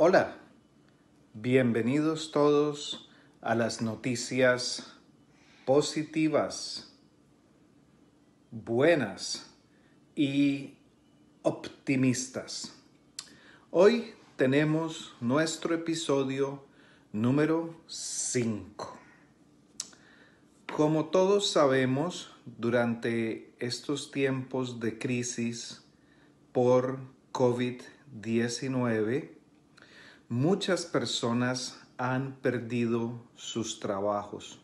Hola, bienvenidos todos a las noticias positivas, buenas y optimistas. Hoy tenemos nuestro episodio número 5. Como todos sabemos, durante estos tiempos de crisis por COVID-19, Muchas personas han perdido sus trabajos.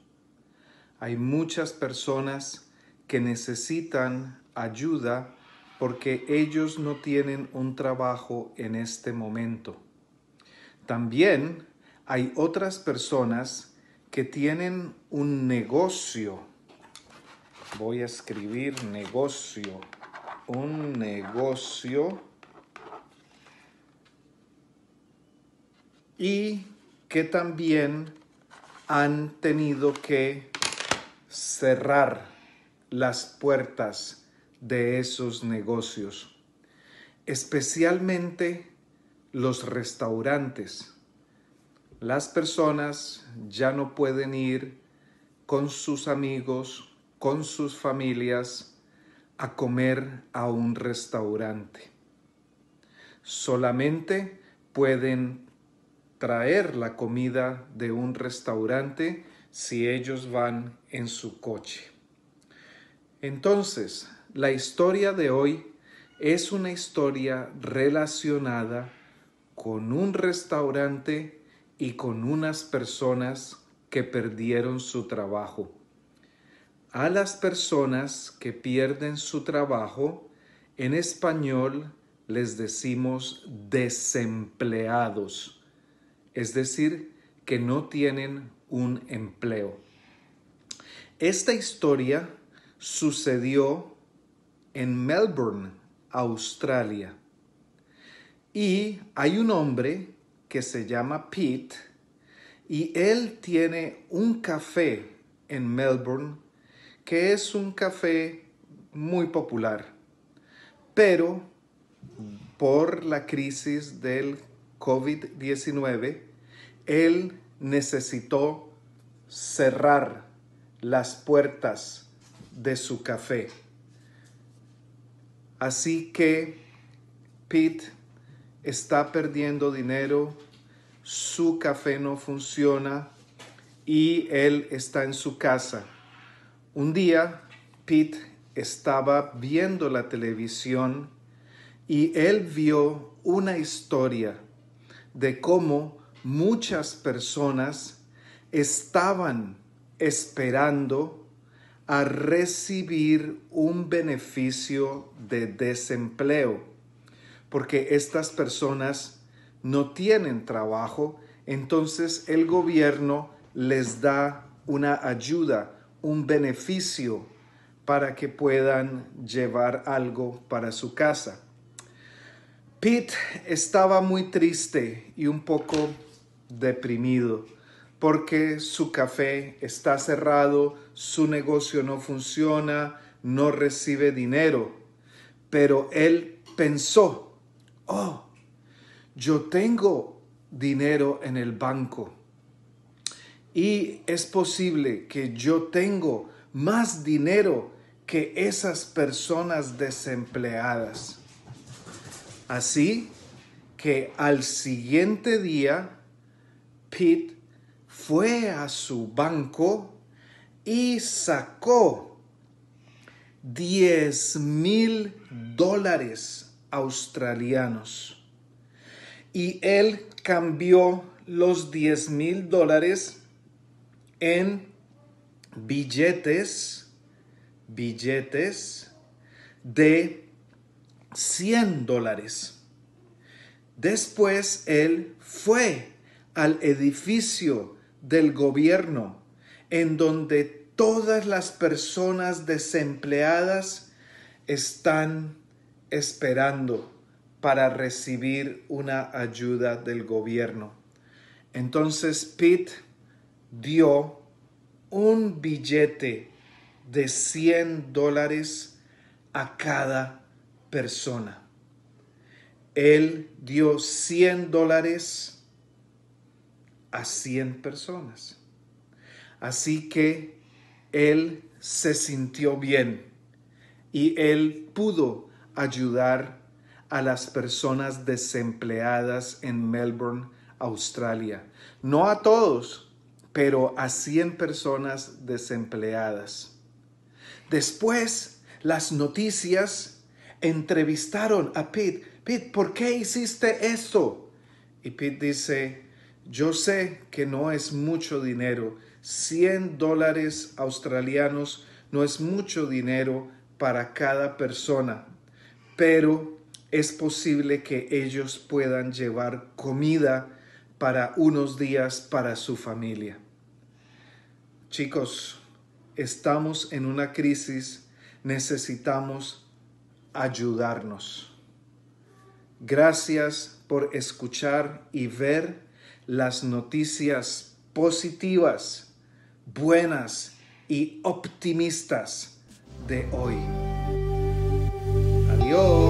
Hay muchas personas que necesitan ayuda porque ellos no tienen un trabajo en este momento. También hay otras personas que tienen un negocio. Voy a escribir negocio. Un negocio y que también han tenido que cerrar las puertas de esos negocios, especialmente los restaurantes. Las personas ya no pueden ir con sus amigos, con sus familias, a comer a un restaurante. Solamente pueden traer la comida de un restaurante si ellos van en su coche. Entonces, la historia de hoy es una historia relacionada con un restaurante y con unas personas que perdieron su trabajo. A las personas que pierden su trabajo, en español les decimos desempleados es decir, que no tienen un empleo. Esta historia sucedió en Melbourne, Australia. Y hay un hombre que se llama Pete y él tiene un café en Melbourne que es un café muy popular. Pero por la crisis del COVID-19, Él necesitó cerrar las puertas de su café. Así que Pete está perdiendo dinero, su café no funciona y él está en su casa. Un día Pete estaba viendo la televisión y él vio una historia de cómo muchas personas estaban esperando a recibir un beneficio de desempleo, porque estas personas no tienen trabajo, entonces el gobierno les da una ayuda, un beneficio para que puedan llevar algo para su casa. Pete estaba muy triste y un poco deprimido porque su café está cerrado, su negocio no funciona, no recibe dinero. Pero él pensó, oh, yo tengo dinero en el banco y es posible que yo tengo más dinero que esas personas desempleadas. Así que al siguiente día, Pete fue a su banco y sacó 10 mil dólares australianos. Y él cambió los 10 mil dólares en billetes, billetes de 100 dólares. Después él fue al edificio del gobierno en donde todas las personas desempleadas están esperando para recibir una ayuda del gobierno. Entonces Pete dio un billete de 100 dólares a cada persona. Él dio 100 dólares a 100 personas. Así que él se sintió bien y él pudo ayudar a las personas desempleadas en Melbourne, Australia. No a todos, pero a 100 personas desempleadas. Después, las noticias entrevistaron a Pete, Pete, ¿por qué hiciste esto? Y Pete dice, yo sé que no es mucho dinero, 100 dólares australianos no es mucho dinero para cada persona, pero es posible que ellos puedan llevar comida para unos días para su familia. Chicos, estamos en una crisis, necesitamos ayudarnos. Gracias por escuchar y ver las noticias positivas, buenas y optimistas de hoy. Adiós.